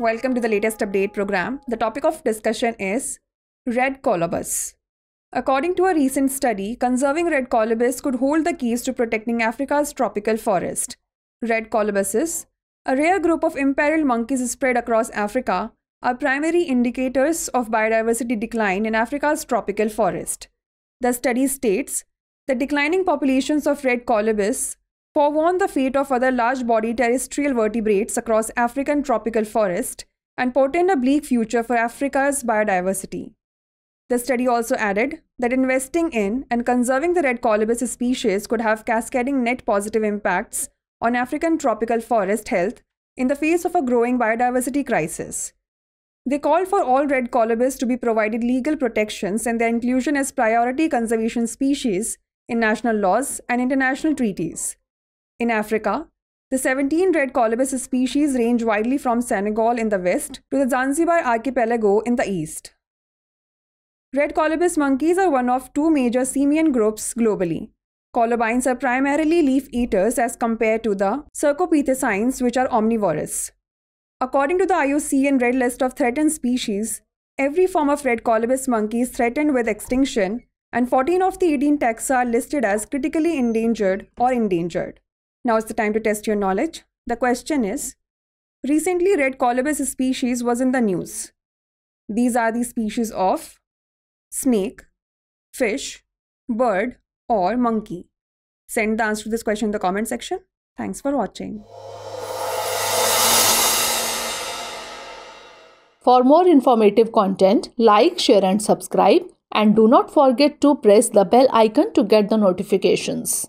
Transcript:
Welcome to the latest update program. The topic of discussion is red colobus. According to a recent study, conserving red colobus could hold the keys to protecting Africa's tropical forest. Red colobuses, a rare group of imperiled monkeys spread across Africa, are primary indicators of biodiversity decline in Africa's tropical forest. The study states the declining populations of red colobus forewarn the fate of other large body terrestrial vertebrates across African tropical forest and portend a bleak future for Africa's biodiversity. The study also added that investing in and conserving the red colobus species could have cascading net positive impacts on African tropical forest health in the face of a growing biodiversity crisis. They call for all red colobus to be provided legal protections and their inclusion as priority conservation species in national laws and international treaties. In Africa, the 17 red colobus species range widely from Senegal in the west to the Zanzibar archipelago in the east. Red colobus monkeys are one of two major simian groups globally. Colobines are primarily leaf eaters as compared to the cercopithecines, which are omnivorous. According to the IUCN Red List of Threatened Species, every form of red colobus monkey is threatened with extinction, and 14 of the 18 taxa are listed as critically endangered or endangered. Now is the time to test your knowledge. The question is Recently, red colobus species was in the news. These are the species of snake, fish, bird, or monkey. Send the answer to this question in the comment section. Thanks for watching. For more informative content, like, share, and subscribe. And do not forget to press the bell icon to get the notifications.